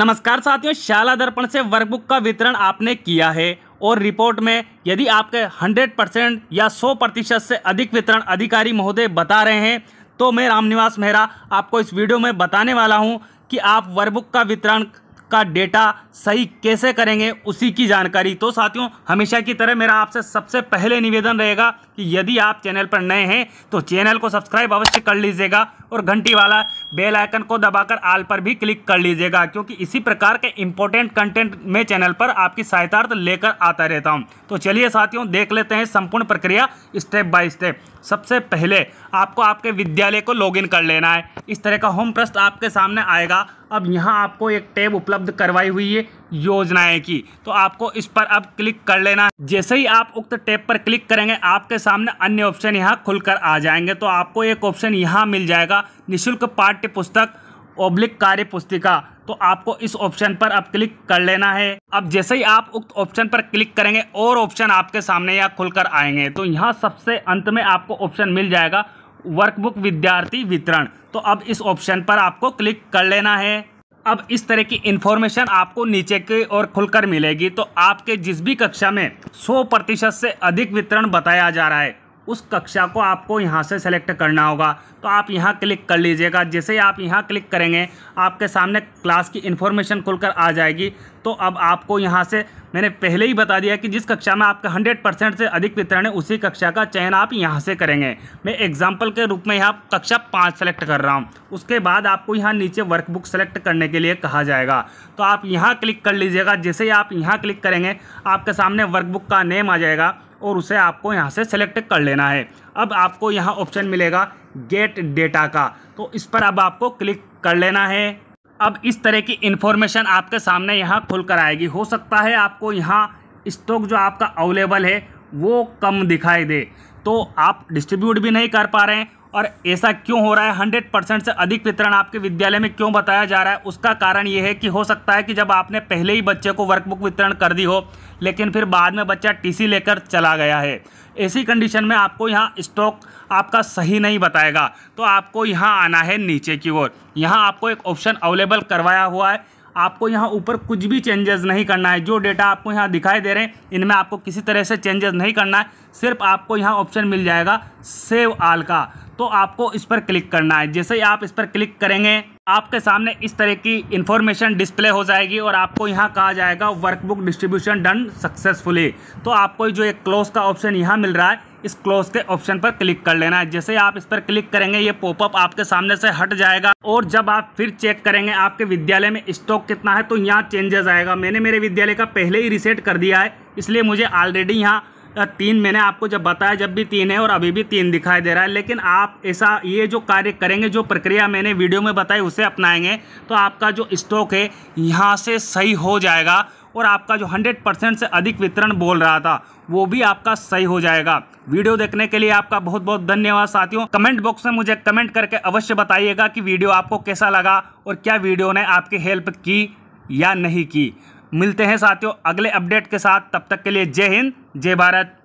नमस्कार साथियों शाला दर्पण से वर्कबुक का वितरण आपने किया है और रिपोर्ट में यदि आपके 100 परसेंट या 100 प्रतिशत से अधिक वितरण अधिकारी महोदय बता रहे हैं तो मैं रामनिवास मेहरा आपको इस वीडियो में बताने वाला हूं कि आप वर्कबुक का वितरण का डेटा सही कैसे करेंगे उसी की जानकारी तो साथियों हमेशा की तरह मेरा आपसे सबसे पहले निवेदन रहेगा कि यदि आप चैनल पर नए हैं तो चैनल को सब्सक्राइब अवश्य कर लीजिएगा और घंटी वाला बेल आइकन को दबाकर आल पर भी क्लिक कर लीजिएगा क्योंकि इसी प्रकार के इंपॉर्टेंट कंटेंट मैं चैनल पर आपकी सहायतार्थ लेकर आता रहता हूँ तो चलिए साथियों देख लेते हैं संपूर्ण प्रक्रिया स्टेप बाय स्टेप सबसे पहले आपको आपके विद्यालय को लॉगिन कर लेना है इस तरह का होम प्रश्न आपके सामने आएगा अब यहाँ आपको एक टैब उपलब्ध करवाई हुई है योजनाएं की तो आपको इस पर अब क्लिक कर लेना जैसे ही आप उक्त टैब पर क्लिक करेंगे आपके सामने अन्य ऑप्शन यहाँ खुलकर आ जाएंगे तो आपको एक ऑप्शन यहाँ मिल जाएगा निःशुल्क पाठ्य पुस्तक ओब्लिक कार्य पुस्तिका तो आपको इस ऑप्शन पर अब क्लिक कर लेना है अब जैसे ही आप उक्त ऑप्शन पर क्लिक करेंगे और ऑप्शन आपके सामने यहाँ खुलकर आएंगे तो यहाँ सबसे अंत में आपको ऑप्शन मिल जाएगा वर्कबुक विद्यार्थी वितरण तो अब इस ऑप्शन पर आपको क्लिक कर लेना है अब इस तरह की इन्फॉर्मेशन आपको नीचे की और खुलकर मिलेगी तो आपके जिस भी कक्षा में 100 प्रतिशत से अधिक वितरण बताया जा रहा है उस कक्षा को आपको यहाँ से सेलेक्ट करना होगा तो आप यहाँ क्लिक कर लीजिएगा जैसे ही आप यहाँ क्लिक करेंगे आपके सामने क्लास की इन्फॉर्मेशन खुलकर आ जाएगी तो अब आपको यहाँ से मैंने पहले ही बता दिया कि जिस कक्षा में आपका हंड्रेड परसेंट से अधिक वितरण है उसी कक्षा का चयन आप यहाँ से करेंगे मैं एग्जाम्पल के रूप में यहाँ कक्षा पाँच सेलेक्ट कर रहा हूँ उसके बाद आपको यहाँ नीचे वर्कबुक सेलेक्ट करने के लिए कहा जाएगा तो आप यहाँ क्लिक कर लीजिएगा जैसे ही आप यहाँ क्लिक करेंगे आपके सामने वर्कबुक का नेम आ जाएगा और उसे आपको यहाँ से सेलेक्ट कर लेना है अब आपको यहाँ ऑप्शन मिलेगा गेट डेटा का तो इस पर अब आपको क्लिक कर लेना है अब इस तरह की इन्फॉर्मेशन आपके सामने यहाँ खुल कर आएगी हो सकता है आपको यहाँ स्टॉक जो आपका अवेलेबल है वो कम दिखाई दे तो आप डिस्ट्रीब्यूट भी नहीं कर पा रहे हैं और ऐसा क्यों हो रहा है हंड्रेड परसेंट से अधिक वितरण आपके विद्यालय में क्यों बताया जा रहा है उसका कारण ये है कि हो सकता है कि जब आपने पहले ही बच्चे को वर्कबुक वितरण कर दी हो लेकिन फिर बाद में बच्चा टीसी लेकर चला गया है ऐसी कंडीशन में आपको यहाँ स्टॉक आपका सही नहीं बताएगा तो आपको यहाँ आना है नीचे की ओर यहाँ आपको एक ऑप्शन अवेलेबल करवाया हुआ है आपको यहाँ ऊपर कुछ भी चेंजेस नहीं करना है जो डेटा आपको यहाँ दिखाई दे रहे हैं इनमें आपको किसी तरह से चेंजेस नहीं करना है सिर्फ आपको यहाँ ऑप्शन मिल जाएगा सेव आल का तो आपको इस पर क्लिक करना है जैसे ही आप इस पर क्लिक करेंगे आपके सामने इस तरह की इन्फॉर्मेशन डिस्प्ले हो जाएगी और आपको यहाँ कहा जाएगा वर्कबुक डिस्ट्रीब्यूशन डन सक्सेसफुली तो आपको जो एक क्लोज का ऑप्शन यहाँ मिल रहा है इस क्लोज के ऑप्शन पर क्लिक कर लेना है जैसे आप इस पर क्लिक करेंगे ये पॉपअप आपके सामने से हट जाएगा और जब आप फिर चेक करेंगे आपके विद्यालय में स्टॉक कितना है तो यहाँ चेंजेस आएगा मैंने मेरे विद्यालय का पहले ही रिसेट कर दिया है इसलिए मुझे ऑलरेडी यहाँ तीन मैंने आपको जब बताया जब भी तीन है और अभी भी तीन दिखाई दे रहा है लेकिन आप ऐसा ये जो कार्य करेंगे जो प्रक्रिया मैंने वीडियो में बताई उसे अपनाएंगे तो आपका जो स्टॉक है यहाँ से सही हो जाएगा और आपका जो 100 परसेंट से अधिक वितरण बोल रहा था वो भी आपका सही हो जाएगा वीडियो देखने के लिए आपका बहुत बहुत धन्यवाद साथियों कमेंट बॉक्स में मुझे कमेंट करके अवश्य बताइएगा कि वीडियो आपको कैसा लगा और क्या वीडियो ने आपकी हेल्प की या नहीं की मिलते हैं साथियों अगले अपडेट के साथ तब तक के लिए जय हिंद जय भारत